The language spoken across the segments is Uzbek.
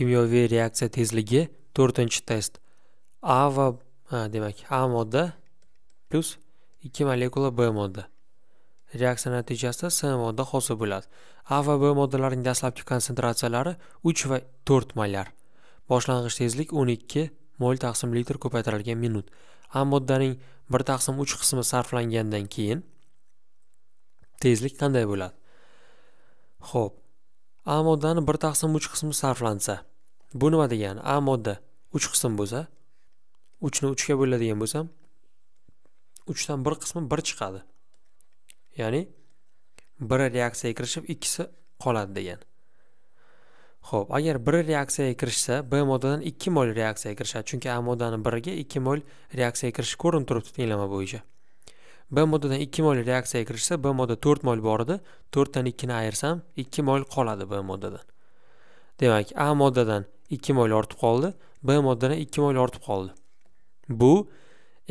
kimyoviy reaksiya tezligi to'rtinchi test a va demak a modda plyus ikki molekula b modda reaksiya natijasida s modda hosil bo'ladi a va b moddalarning dastlabki konsentratsiyalari 3 va 4 mollar boshlang'ich tezlik 12 mol taqsim litr ko'paytirilgan minut a moddaning 1 taqsim 3 qismi sarflangandan keyin tezlik qanday bo'ladi Xo'p, a moddaning bir taqsim uch qismi sarflansa bu nima degani a modda uch qism bo'lsa uchni uchga bo'ladigan bo'lsam uchdan bir qismi bir chiqadi ya'ni biri reaksiyaga kirishib ikkisi qoladi degan ho'p agar biri reaksiyaga kirishsa b moddadan ikki mol reaksiyaga kirishadi chunki a moddani biriga ikki mol reaksiyaga kirishi ko'rinib turibdi tenglama bo'yicha b moddadan ikki mol reaksiyaga kirishsa b modda to'rt mol bor edi to'rtdan ikkini ayirsam ikki mol qoladi b moddadan demak a moddadan ikki mol ortib qoldi b moddadan ikki mol ortib qoldi bu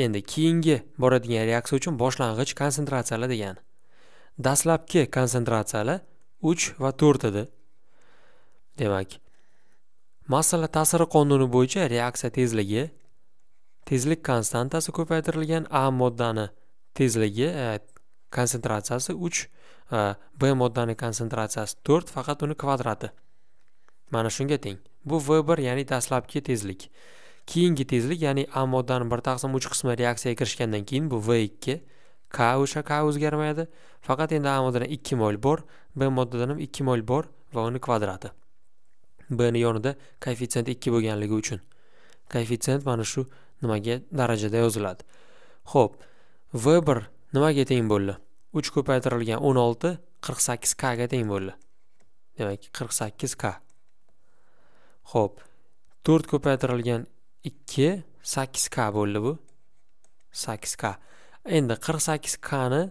endi keyingi boradigan reaksiya uchun boshlang'ich konsentratsiyalar degani dastlabki konsentratsiyalar uch va to'rt edi demak massala ta'siri qonuni bo'yicha reaksiya tezligi tezlik konstantasi ko'paytirilgan a moddani tezligi e, konsentratsiyasi uch b e, moddani konsentratsiyasi to'rt faqat uni kvadrati mana shunga teng bu v bir ya'ni dastlabki tezlik keyingi tezlik ya'ni a moddani bir taqsim uch qismi reaksiyaga kirishgandan keyin bu v ikki k o'sha k o'zgarmaydi faqat endi a moddadan ikki mol bor b moddadan ham ikki mol bor va uni kvadrati bni yonida koeffitsient ikki bo'lganligi uchun koeffitsient mana shu nimaga darajada yoziladi ho'p V1 nimaga teng bo'ldi? 3 ko'paytirilgan 16 48 k ga teng bo'ldi. Demak, 48 k. Xo'p. 4 ko'paytirilgan 2 8 k bo'ldi bu. 8 k. Endi 48 k ni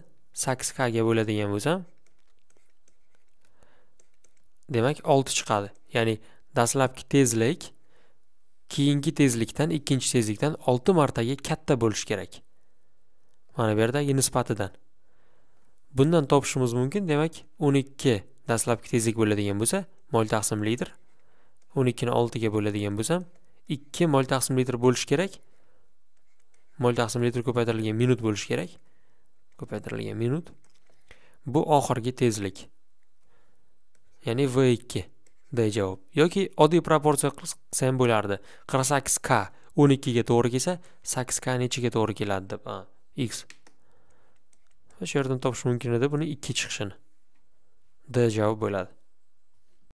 8 k ga bo'ladigan bo'lsam, demak 6 chiqadi. Ya'ni dastlabki tezlik keyingi tezlikdan, ikkinchi tezlikdan 6 martaga katta bo'lish kerak. mana bu yerdagi nisbatidan bundan topishimiz mumkin demak 12 dastlabki tezlik bo'ladigan bo'lsa mol taqsim 12 ni 6 ga bo'ladigan bo'lsam 2 mol litr bo'lishi kerak mol litr ko'paytirilgan minut bo'lishi kerak ko'paytirilgan minut bu oxirgi tezlik ya'ni v2 d javob yoki oddiy proporsiya qilsa ham bo'lardi 48k 12 ga to'g'ri kelsa 8k nechiga to'g'ri keladi deb x va shu yerdan topish mumkin edi buni ikki chiqishini d javob bo'ladi